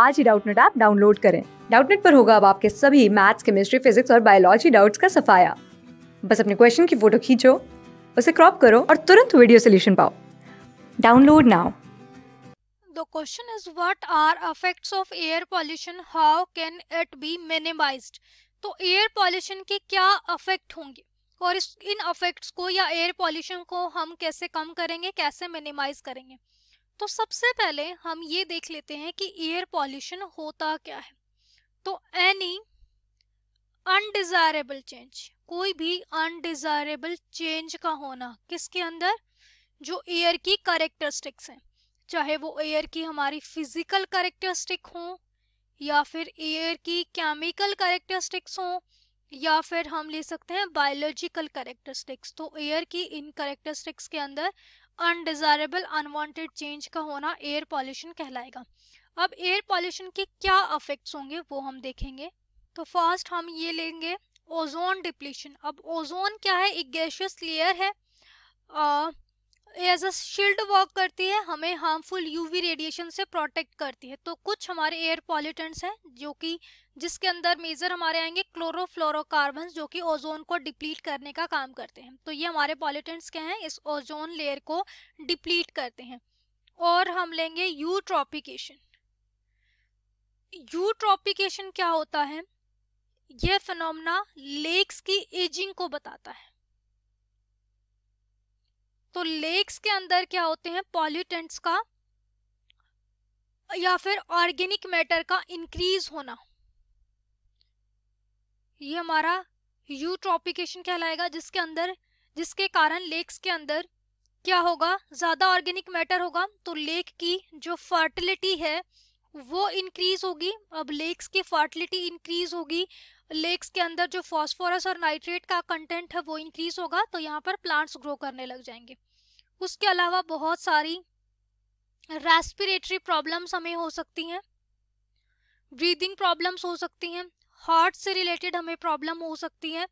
आज ही Doubtnut app download करें डाउटनेट पर होगा अब आपके सभी मैथ्स केमिस्ट्री फिजिक्स और बायोलॉजी डाउट्स का सफाया बस अपने क्वेश्चन की फोटो खींचो उसे क्रॉप करो और तुरंत वीडियो सोल्यूशन पाओ download now The question is what are effects of air pollution? How can it be minimized? तो एयर पॉल्यूशन के क्या अफेक्ट होंगे और इस इन अफेक्ट्स को या एयर पॉल्यूशन को हम कैसे कम करेंगे कैसे मिनिमाइज करेंगे तो सबसे पहले हम ये देख लेते हैं कि एयर पॉल्यूशन होता क्या है तो एनी अनडिजायरेबल चेंज कोई भी अनडिजायरेबल चेंज का होना किसके अंदर जो एयर की करेक्टरिस्टिक्स हैं चाहे वो एयर की हमारी फिजिकल करेक्टरिस्टिक हो या फिर एयर की केमिकल करेक्टरिस्टिक्स हो या फिर हम ले सकते हैं बायोलॉजिकल करेक्टरिस्टिक्स तो एयर की इन करेक्टरिस्टिक्स के अंदर अनडिजायरेबल अनवांटेड चेंज का होना एयर पॉल्यूशन कहलाएगा अब एयर पॉल्यूशन के क्या अफेक्ट्स होंगे वो हम देखेंगे तो फर्स्ट हम ये लेंगे ओजोन डिप्लीशन अब ओजोन क्या है एक गैशियस लेयर है एज अ शील्ड वर्क करती है हमें हार्मफुल यूवी रेडिएशन से प्रोटेक्ट करती है तो कुछ हमारे एयर पॉल्यूटेंट्स हैं जो कि जिसके अंदर मेजर हमारे आएंगे क्लोरोफ्लोरोकार्बन्स जो कि ओजोन को डिप्लीट करने का काम करते हैं तो ये हमारे पॉल्यूटेंट्स क्या हैं इस ओजोन लेयर को डिप्लीट करते हैं और हम लेंगे यू ट्रॉपिकेशन यू ट्रॉपिकेशन क्या होता है यह फिनोमना लेक्स की एजिंग को बताता है तो लेक्स के अंदर क्या होते हैं पॉल्यूटेंट्स का या फिर ऑर्गेनिक मैटर का इंक्रीज होना ये हमारा यूट्रॉपिकेशन कहलाएगा जिसके अंदर जिसके कारण लेक्स के अंदर क्या होगा ज़्यादा ऑर्गेनिक मैटर होगा तो लेक की जो फर्टिलिटी है वो इंक्रीज होगी अब लेक्स की फर्टिलिटी इंक्रीज होगी लेक्स के अंदर जो फॉस्फोरस और नाइट्रेट का कंटेंट है वो इंक्रीज होगा तो यहाँ पर प्लांट्स ग्रो करने लग जाएंगे उसके अलावा बहुत सारी रेस्पिरेटरी प्रॉब्लम्स हमें हो सकती हैं ब्रीदिंग प्रॉब्लम्स हो सकती हैं हार्ट से रिलेटेड हमें प्रॉब्लम हो सकती है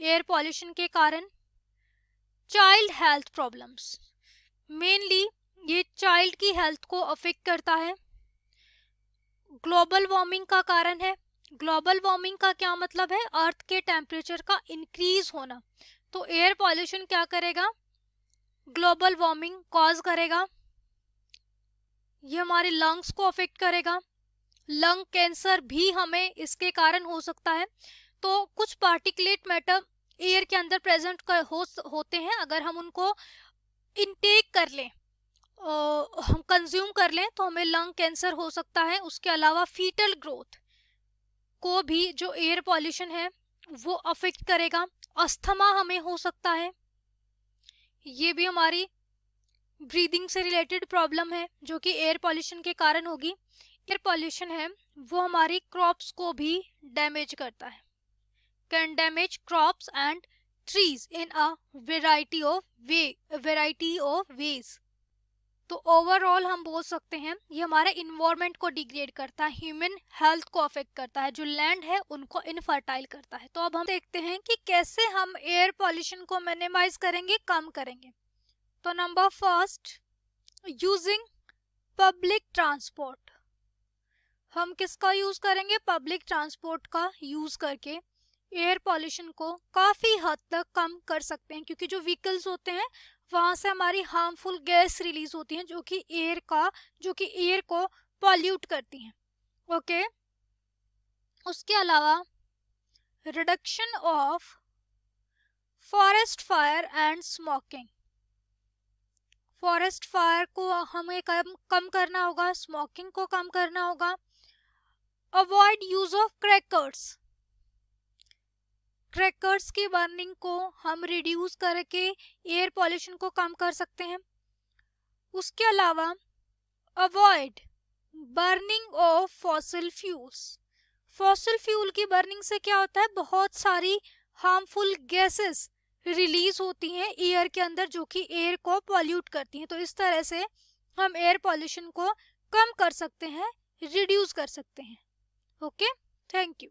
एयर पॉल्यूशन के कारण चाइल्ड हेल्थ प्रॉब्लम्स मेनली ये चाइल्ड की हेल्थ को अफेक्ट करता है ग्लोबल वार्मिंग का कारण है ग्लोबल वार्मिंग का क्या मतलब है अर्थ के टेम्परेचर का इंक्रीज होना तो एयर पॉल्यूशन क्या करेगा ग्लोबल वार्मिंग कॉज करेगा ये हमारे लंग्स को अफेक्ट करेगा लंग कैंसर भी हमें इसके कारण हो सकता है तो कुछ पार्टिकुलेट मैटर एयर के अंदर प्रेजेंट कर, हो, होते हैं अगर हम उनको इनटेक कर लें हम कंज्यूम कर लें तो हमें लंग कैंसर हो सकता है उसके अलावा फीटल ग्रोथ को भी जो एयर पॉल्यूशन है वो अफेक्ट करेगा अस्थमा हमें हो सकता है ये भी हमारी ब्रीदिंग से रिलेटेड प्रॉब्लम है जो कि एयर पॉल्यूशन के कारण होगी एयर पॉल्यूशन है वो हमारी क्रॉप्स को भी डैमेज करता है can damage crops and trees in a variety of way variety of ways तो ओवरऑल हम बोल सकते हैं ये हमारे इन्वायरमेंट को डिग्रेड करता है ह्यूमन हेल्थ को अफेक्ट करता है जो लैंड है उनको इनफर्टाइल करता है तो अब हम देखते हैं कि कैसे हम एयर पॉल्यूशन को मिनिमाइज करेंगे कम करेंगे तो number first using public transport हम किसका यूज करेंगे पब्लिक ट्रांसपोर्ट का यूज करके एयर पॉल्यूशन को काफ़ी हद तक कम कर सकते हैं क्योंकि जो व्हीकल्स होते हैं वहाँ से हमारी हार्मफुल गैस रिलीज होती हैं जो कि एयर का जो कि एयर को पॉल्यूट करती हैं ओके okay? उसके अलावा reduction of forest fire and smoking forest fire को हमें कम कम करना होगा स्मोकिंग को कम करना होगा avoid use of crackers crackers की बर्निंग को हम रिड्यूस करके एयर पॉल्यूशन को कम कर सकते हैं उसके अलावा avoid burning of fossil fuels fossil fuel की बर्निंग से क्या होता है बहुत सारी हार्मफुल गैसेस रिलीज होती हैं एयर के अंदर जो कि एयर को पॉल्यूट करती हैं तो इस तरह से हम एयर पॉल्यूशन को कम कर सकते हैं रिड्यूस कर सकते हैं ओके थैंक यू